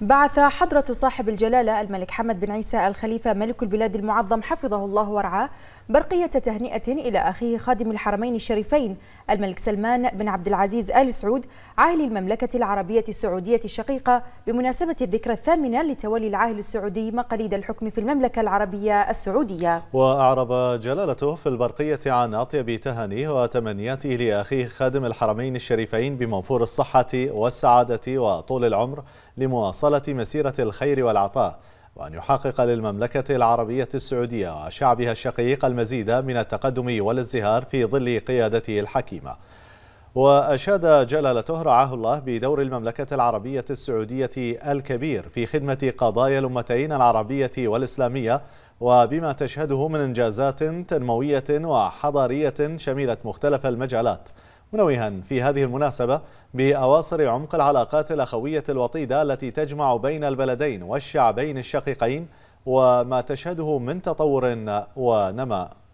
بعث حضرة صاحب الجلالة الملك حمد بن عيسى الخليفة ملك البلاد المعظم حفظه الله ورعاه برقية تهنئة إلى أخيه خادم الحرمين الشريفين الملك سلمان بن عبد العزيز آل سعود عاهل المملكة العربية السعودية الشقيقة بمناسبة الذكرى الثامنة لتولي العاهل السعودي مقاليد الحكم في المملكة العربية السعودية وأعرب جلالته في البرقية عن أطيب تهانيه وتمنياته لأخيه خادم الحرمين الشريفين بموفور الصحة والسعادة وطول العمر لمواصلة مسيرة الخير والعطاء وأن يحقق للمملكة العربية السعودية وشعبها الشقيق المزيد من التقدم والازدهار في ظل قيادته الحكيمة وأشاد جلالته رعاه الله بدور المملكة العربية السعودية الكبير في خدمة قضايا الأمتين العربية والإسلامية وبما تشهده من إنجازات تنموية وحضارية شملت مختلف المجالات منوها في هذه المناسبة بأواصر عمق العلاقات الأخوية الوطيدة التي تجمع بين البلدين والشعبين الشقيقين وما تشهده من تطور ونماء